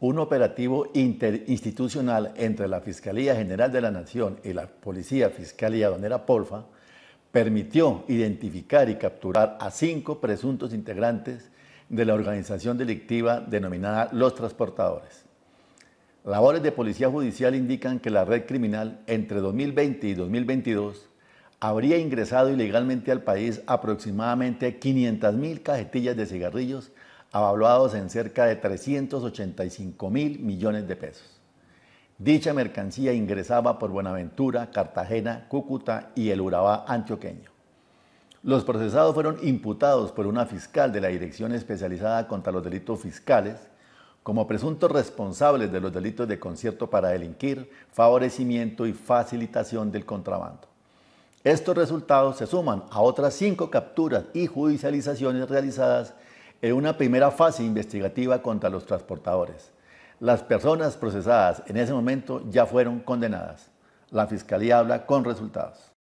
un operativo interinstitucional entre la Fiscalía General de la Nación y la Policía Fiscal y Aduanera Polfa permitió identificar y capturar a cinco presuntos integrantes de la organización delictiva denominada Los Transportadores. Labores de policía judicial indican que la red criminal entre 2020 y 2022 habría ingresado ilegalmente al país aproximadamente 500.000 cajetillas de cigarrillos avaluados en cerca de 385 mil millones de pesos. Dicha mercancía ingresaba por Buenaventura, Cartagena, Cúcuta y el Urabá antioqueño. Los procesados fueron imputados por una fiscal de la Dirección Especializada contra los Delitos Fiscales como presuntos responsables de los delitos de concierto para delinquir, favorecimiento y facilitación del contrabando. Estos resultados se suman a otras cinco capturas y judicializaciones realizadas en una primera fase investigativa contra los transportadores. Las personas procesadas en ese momento ya fueron condenadas. La Fiscalía habla con resultados.